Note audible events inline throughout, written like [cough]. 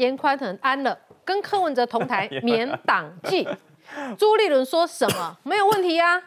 严宽很安了，跟柯文哲同台 [laughs] 免党纪。朱立伦说什么 [laughs] 没有问题呀？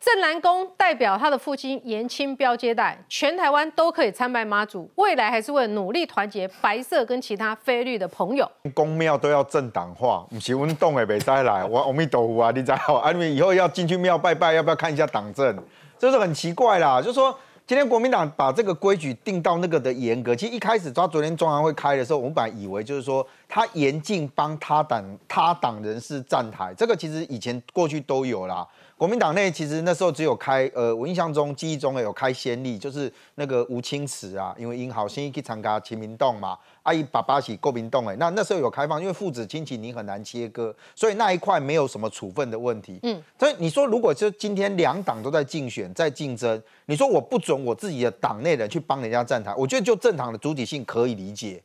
郑南宫代表他的父亲严清彪接待，全台湾都可以参拜妈祖。未来还是会努力团结白色跟其他非绿的朋友。公庙都要政党化，不是运动哎，别再来。我阿弥陀佛啊，你道？啊，你们以后要进去庙拜拜，要不要看一下党政？这是很奇怪啦，就说。今天国民党把这个规矩定到那个的严格，其实一开始他昨天中央会开的时候，我们本来以为就是说。他严禁帮他党他党人士站台，这个其实以前过去都有啦。国民党内其实那时候只有开，呃，我印象中记忆中有开先例，就是那个吴清池啊，因为因好先去参加秦明洞嘛，阿姨爸爸是郭明洞哎，那那时候有开放，因为父子亲情你很难切割，所以那一块没有什么处分的问题。嗯，所以你说如果就今天两党都在竞选在竞争，你说我不准我自己的党内人去帮人家站台，我觉得就正常的主体性可以理解。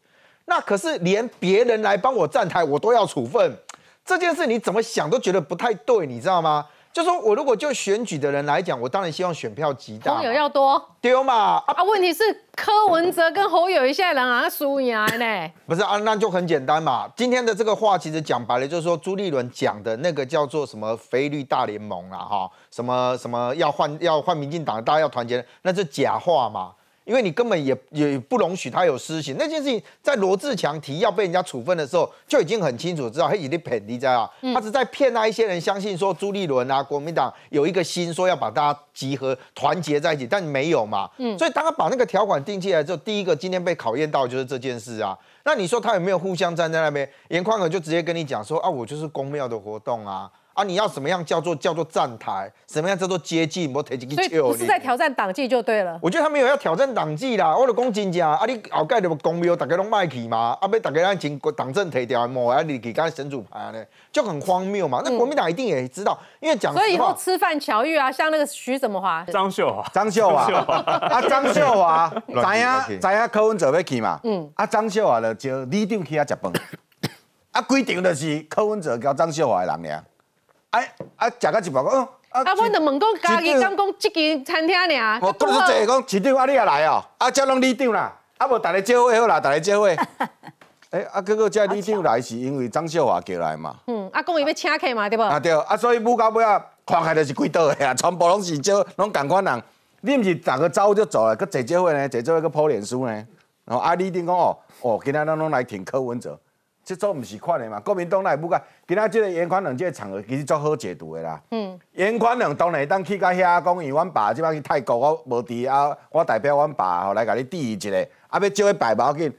那可是连别人来帮我站台，我都要处分，这件事你怎么想都觉得不太对，你知道吗？就说我如果就选举的人来讲，我当然希望选票极大，侯友要多丢嘛。啊，问题是柯文哲跟侯友一现在人啊，输赢呢？[laughs] 不是啊，那就很简单嘛。今天的这个话其实讲白了，就是说朱立伦讲的那个叫做什么“非律大联盟”啊，哈，什么什么要换要换民进党，大家要团结，那是假话嘛。因为你根本也也不容许他有私刑。那件事情在罗志强提要被人家处分的时候，就已经很清楚知道嘿，你的骗你在啊，他是在骗那一些人相信说朱立伦啊国民党有一个心说要把大家集合团结在一起，但没有嘛，所以当他把那个条款定起来后，第一个今天被考验到就是这件事啊，那你说他有没有互相站在那边？严宽可就直接跟你讲说啊，我就是公庙的活动啊。啊！你要什么样叫做叫做站台？什么样叫做接近？我提所以不是在挑战党纪就对了。我觉得他没有要挑战党纪啦，我的讲真家啊，你后盖的公庙大家拢卖去嘛？啊，被大家按政党政提掉，某啊你去干神主牌呢，就很荒谬嘛。那国民党一定也知道，因为讲所以以后吃饭巧遇啊，像那个徐什么华，张秀华，张秀华，啊张秀华，[laughs] 知啊知啊柯文哲要去嘛？嗯，啊张秀华就招李政去啊吃饭，[coughs] 啊规定就是柯文哲交张秀华的人俩。哎，啊，食到一半讲，啊，阮著问讲，家己敢讲即间餐厅尔？我公司坐讲，市长啊，你也来哦，啊，遮拢你总啦，啊，无逐个招会好啦，逐个招会。哎，[laughs] 啊，哥哥叫李总来是因为张秀华叫来嘛？嗯，啊，讲伊要请客嘛，对不？啊对，啊所以不到尾啊，看来就是几桌的啊，全部拢是招，拢共款人。毋是逐个走就走了，佮坐聚会呢，坐聚会佮铺脸书呢，然后啊，李总讲哦，哦，今仔咱拢来听柯文哲。这作毋是款的嘛？国民党内部管，今仔即个严宽即这场合其实足好解读的啦。嗯。严宽亮当然当去甲遐讲，以阮爸即摆去泰国，我无在啊，我代表阮爸吼来甲你质伊一下。啊，要借一百要紧。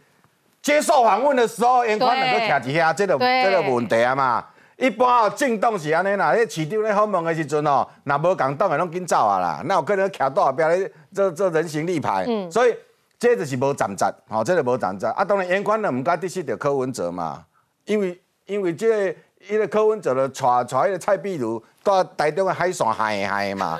接受访问的时候，严宽亮都徛伫遐，这个这个问题啊嘛。一般哦，政党是安尼啦，咧市场咧访问的时阵哦，若无共党的拢紧走啊啦，那有可能徛倒后边咧做做人行立牌？嗯。所以。这就是无站站，吼，这就无站站。啊，当然严宽龙毋敢得视着柯文哲嘛，因为因为这，伊个柯文哲就带带迄个蔡碧如到台中的海山嗨嗨嘛。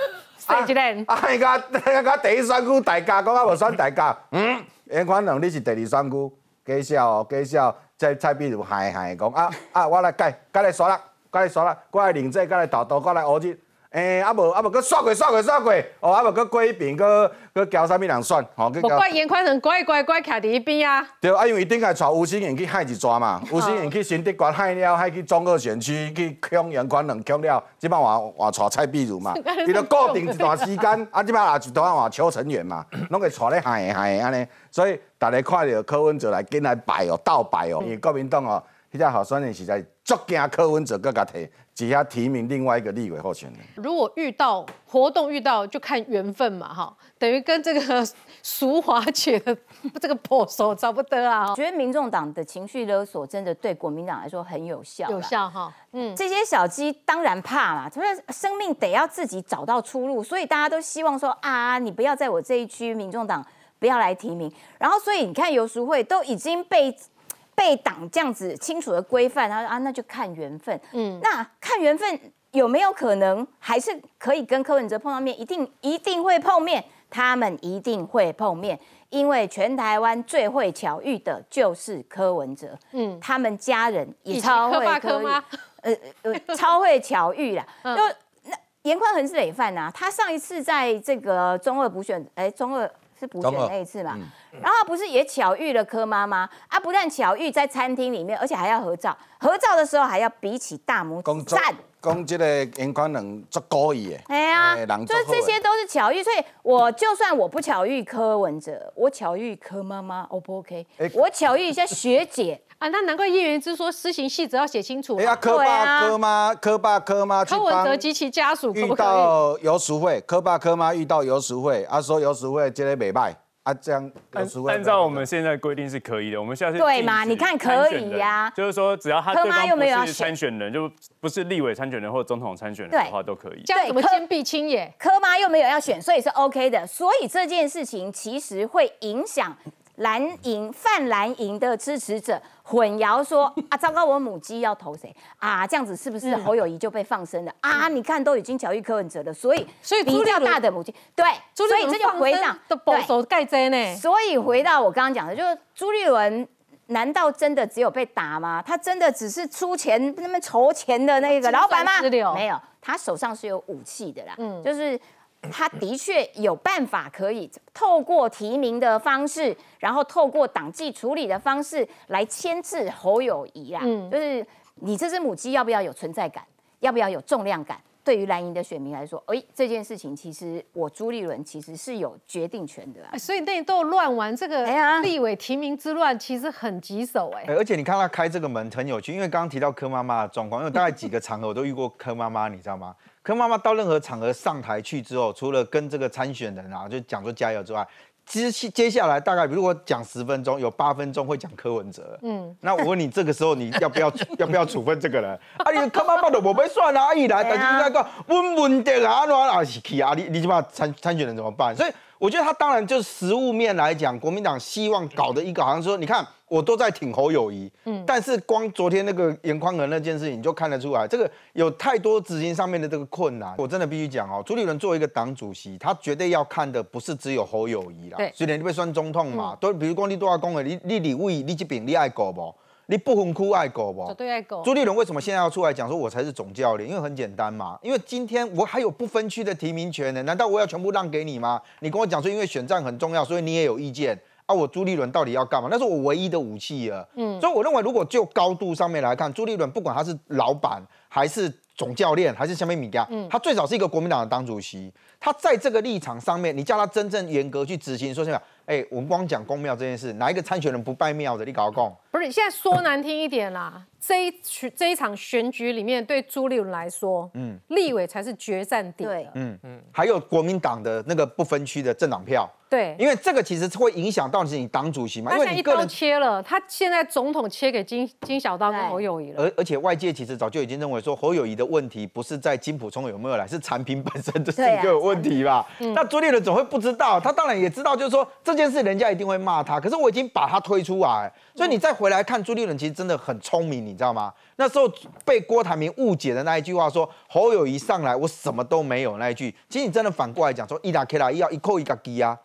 第 [laughs] 一 a 啊，e One。啊，我我我第三讲我无选大家，嗯，严宽龙你是第二选区，介绍介绍，这蔡碧如嗨嗨讲啊啊，我来改，改来说啦，改来耍啦，过来认这，改来投刀，改来乌日。诶，啊无啊无，佮刷过刷过刷过，哦啊无佮过一遍，佮佮叫啥物人算？哦，佮过严宽仁乖乖乖徛伫迄边啊。对，啊因为伊顶系带吴新英去害一逝嘛，吴新英去新德关害了，害去中二选区去抢严宽仁抢了，即摆换换娶蔡碧如嘛，伊佮固定一段时间，啊即摆也一段换邱成远嘛，拢会娶咧害害安尼，所以逐日看着柯文哲来跟来拜哦，倒拜哦，为国民党哦。比较好，酸的现在足惊柯文哲各家提，只要提名另外一个立委候选人。如果遇到活动遇到，就看缘分嘛，哈，等于跟这个俗华杰的这个破手，找不得啊！觉得民众党的情绪勒索真的对国民党来说很有效，有效哈。嗯，这些小鸡当然怕嘛，因为生命得要自己找到出路，所以大家都希望说啊，你不要在我这一区，民众党不要来提名。然后，所以你看游淑慧都已经被。被党这样子清楚的规范，他说啊，那就看缘分，嗯，那看缘分有没有可能，还是可以跟柯文哲碰到面，一定一定会碰面，他们一定会碰面，因为全台湾最会巧遇的就是柯文哲，嗯，他们家人也超会，[laughs] 呃呃超会巧遇啦，[laughs] 就那严宽恒是累犯呐，他上一次在这个中二补选，哎，中二是补选那一次嘛。然后不是也巧遇了柯妈妈啊？不但巧遇在餐厅里面，而且还要合照。合照的时候还要比起大拇指赞。讲这个眼光能足高意诶，哎呀，就是这些都是巧遇，所以我就算我不巧遇柯文哲，我巧遇柯妈妈，O 不 o K。我巧遇一下学姐 [laughs] 啊，那难怪叶元之说施行细则要写清楚。哎呀，柯爸柯妈，柯爸柯妈。柯文哲及其家属遇到游淑惠，柯爸柯妈遇到游淑惠，啊，说游淑惠这个没来。啊，这样，按照我们现在规定是可以的。我们现在对嘛？你看可以呀，就是说只要他科妈又没有参选人，就不是立委参选人或总统参选人的话，都可以。这样怎么偏壁亲野？科妈又没有要选，所以是 OK 的。所以这件事情其实会影响。蓝营泛蓝营的支持者混淆说：[laughs] “啊，糟糕，我母鸡要投谁啊？这样子是不是侯友谊就被放生了？啊，你看都已经教育科恩哲了，所以所以比较大的母鸡对，所以这就回档的保守盖章呢。所以回到我刚刚讲的，就是朱立伦难道真的只有被打吗？他真的只是出钱、他么筹钱的那个老板吗？没有，他手上是有武器的啦。嗯，就是。”他的确有办法可以透过提名的方式，然后透过党纪处理的方式来牵制侯友谊啊，就是你这只母鸡要不要有存在感，要不要有重量感？对于蓝营的选民来说，哎，这件事情其实我朱立伦其实是有决定权的。所以内斗乱玩这个立委提名之乱其实很棘手，哎。而且你看他开这个门很有趣，因为刚刚提到柯妈妈的状况，因为大概几个场合我都遇过柯妈妈，你知道吗？柯妈妈到任何场合上台去之后，除了跟这个参选人啊就讲说加油之外。其实接下来大概如果讲十分钟，有八分钟会讲柯文哲。嗯，那我问你，这个时候你要不要 [laughs] 要不要处分这个人？啊，你他妈的，我不要算啊！阿姨来，但是那个我们的啊，老也是去啊，你你这把参参选人怎么办？所以。我觉得他当然就是实物面来讲，国民党希望搞的一个，好像说，你看我都在挺侯友谊，嗯，但是光昨天那个严宽和那件事情，你就看得出来，这个有太多执行上面的这个困难。我真的必须讲哦，朱立伦作为一个党主席，他绝对要看的不是只有侯友谊啦，对，虽然你要算中痛嘛，都比如说你多少讲的，你你李委，你这边你爱过不？你不分区爱狗不？我对爱狗。朱立伦为什么现在要出来讲说，我才是总教练？因为很简单嘛，因为今天我还有不分区的提名权呢，难道我要全部让给你吗？你跟我讲说，因为选战很重要，所以你也有意见啊？我朱立伦到底要干嘛？那是我唯一的武器啊。嗯，所以我认为，如果就高度上面来看，朱立伦不管他是老板，还是总教练，还是下面米家，他最早是一个国民党的党主席。他在这个立场上面，你叫他真正严格去执行。说什么？哎，我们光讲公庙这件事，哪一个参选人不拜庙的？你搞共？不是，你现在说难听一点啦，这一这一场选举里面，对朱立伦来说，嗯，立委才是决战点。对，嗯嗯，还有国民党的那个不分区的政党票。对，因为这个其实会影响到是你党主席嘛，因为一个人切了，他现在总统切给金金小刀跟侯友谊了。而而且外界其实早就已经认为说，侯友谊的问题不是在金普聪有没有来，是产品本身的一个问。问题吧，那朱立伦么会不知道，他当然也知道，就是说这件事人家一定会骂他。可是我已经把他推出来，所以你再回来看朱立伦，其实真的很聪明，你知道吗？那时候被郭台铭误解的那一句话，说侯友谊上来我什么都没有那一句，其实你真的反过来讲说，一打起要一扣一个机啊，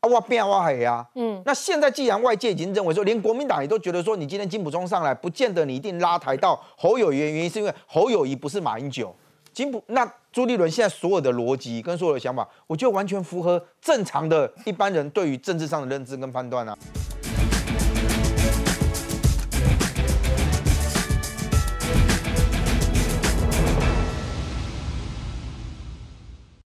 啊我变我黑啊，嗯。那现在既然外界已经认为说，连国民党也都觉得说，你今天金普忠上来不见得你一定拉抬到侯友谊，原因是因为侯友谊不是马英九。金普那朱立伦现在所有的逻辑跟所有的想法，我觉得完全符合正常的一般人对于政治上的认知跟判断啊。